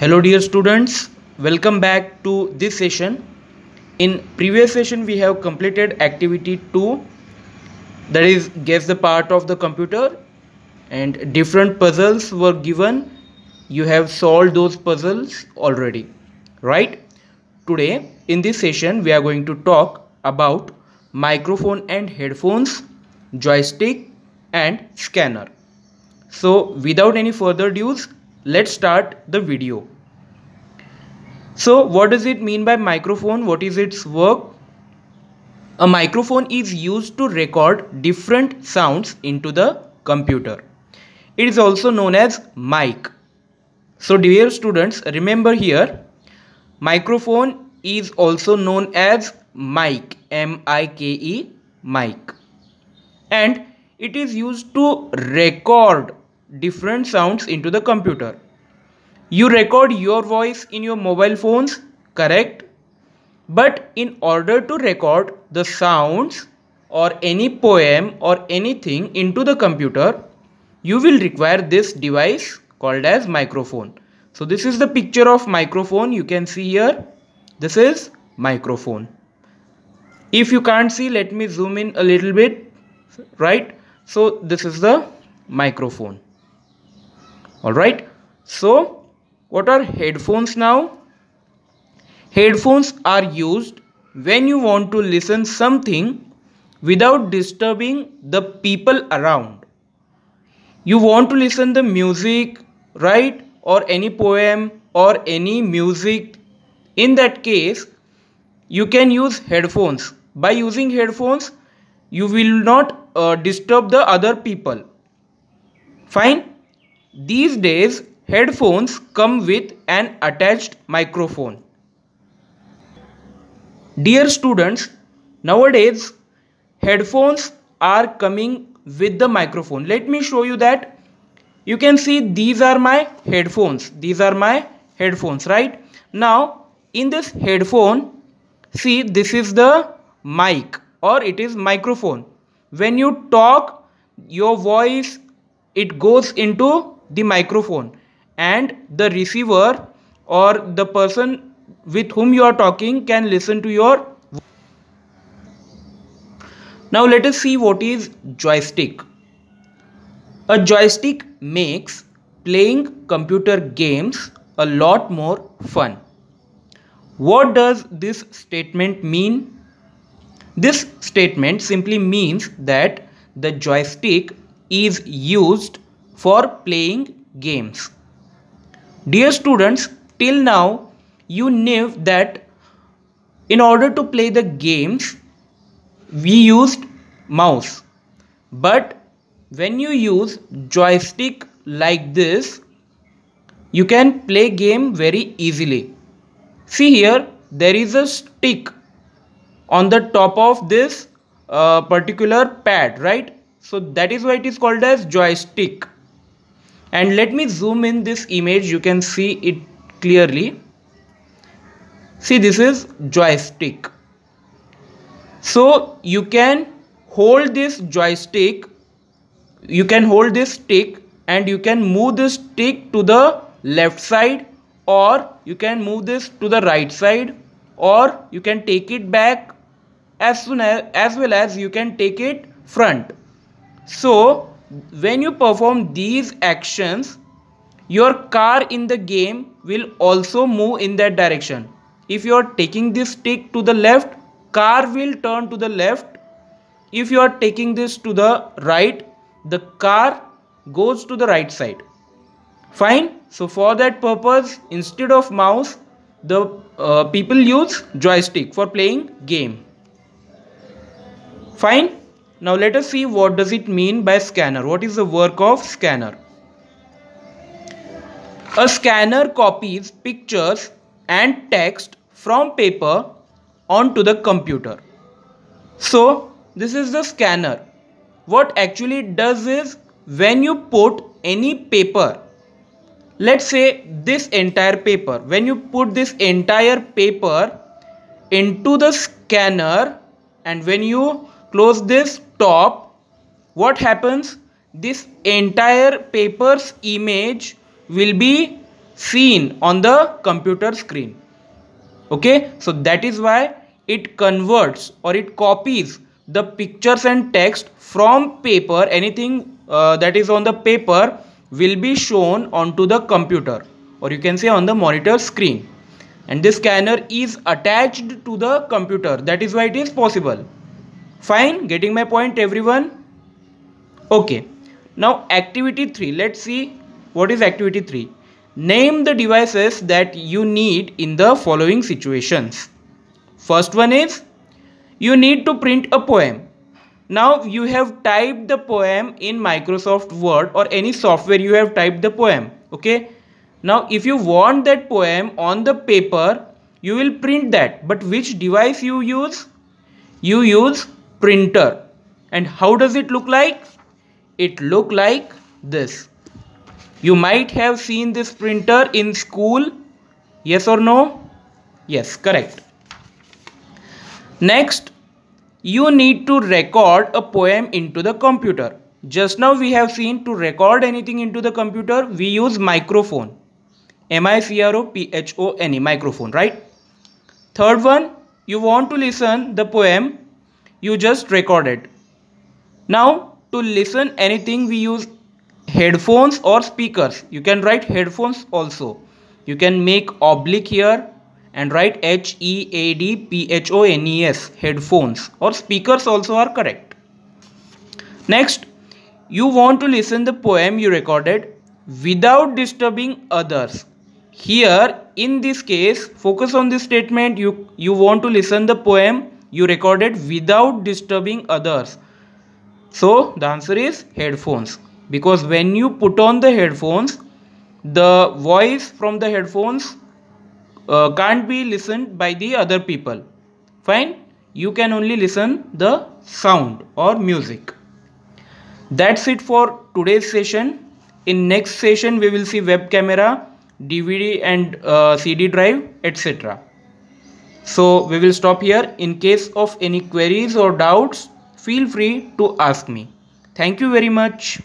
hello dear students welcome back to this session in previous session we have completed activity 2 that is guess the part of the computer and different puzzles were given you have solved those puzzles already right today in this session we are going to talk about microphone and headphones joystick and scanner so without any further dues let's start the video so what does it mean by microphone what is its work a microphone is used to record different sounds into the computer. It is also known as mic. So dear students, remember here, microphone is also known as mic, M-I-K-E, mic. And it is used to record different sounds into the computer. You record your voice in your mobile phones, correct? But in order to record the sounds or any poem or anything into the computer, you will require this device called as microphone. So this is the picture of microphone you can see here. This is microphone. If you can't see, let me zoom in a little bit, right? So this is the microphone alright so what are headphones now headphones are used when you want to listen something without disturbing the people around you want to listen the music right or any poem or any music in that case you can use headphones by using headphones you will not uh, disturb the other people fine these days, headphones come with an attached microphone. Dear students, nowadays headphones are coming with the microphone. Let me show you that. You can see these are my headphones. These are my headphones, right? Now, in this headphone, see this is the mic or it is microphone. When you talk, your voice, it goes into the microphone and the receiver or the person with whom you are talking can listen to your now let us see what is joystick a joystick makes playing computer games a lot more fun what does this statement mean this statement simply means that the joystick is used for playing games. Dear students, till now you knew that in order to play the games, we used mouse. But when you use joystick like this, you can play game very easily. See here, there is a stick on the top of this uh, particular pad, right? So that is why it is called as joystick and let me zoom in this image you can see it clearly see this is joystick so you can hold this joystick you can hold this stick and you can move this stick to the left side or you can move this to the right side or you can take it back as soon as as well as you can take it front so when you perform these actions your car in the game will also move in that direction if you are taking this stick to the left car will turn to the left if you are taking this to the right the car goes to the right side fine so for that purpose instead of mouse the uh, people use joystick for playing game fine now let us see what does it mean by scanner. What is the work of scanner? A scanner copies pictures and text from paper onto the computer. So this is the scanner. What actually it does is when you put any paper, let's say this entire paper, when you put this entire paper into the scanner and when you close this top what happens this entire paper's image will be seen on the computer screen okay so that is why it converts or it copies the pictures and text from paper anything uh, that is on the paper will be shown onto the computer or you can say on the monitor screen and this scanner is attached to the computer that is why it is possible fine getting my point everyone okay now activity 3 let's see what is activity 3 name the devices that you need in the following situations first one is you need to print a poem now you have typed the poem in microsoft word or any software you have typed the poem okay now if you want that poem on the paper you will print that but which device you use you use printer and how does it look like it look like this you might have seen this printer in school yes or no yes correct next you need to record a poem into the computer just now we have seen to record anything into the computer we use microphone m-i-c-r-o-p-h-o-n-e microphone right third one you want to listen the poem you just record it. Now to listen anything we use headphones or speakers. You can write headphones also. You can make oblique here and write H E A D P H O N E S headphones or speakers also are correct. Next, you want to listen the poem you recorded without disturbing others. Here in this case, focus on this statement you you want to listen the poem you recorded without disturbing others so the answer is headphones because when you put on the headphones the voice from the headphones uh, can't be listened by the other people fine you can only listen the sound or music that's it for today's session in next session we will see web camera dvd and uh, cd drive etc so we will stop here. In case of any queries or doubts, feel free to ask me. Thank you very much.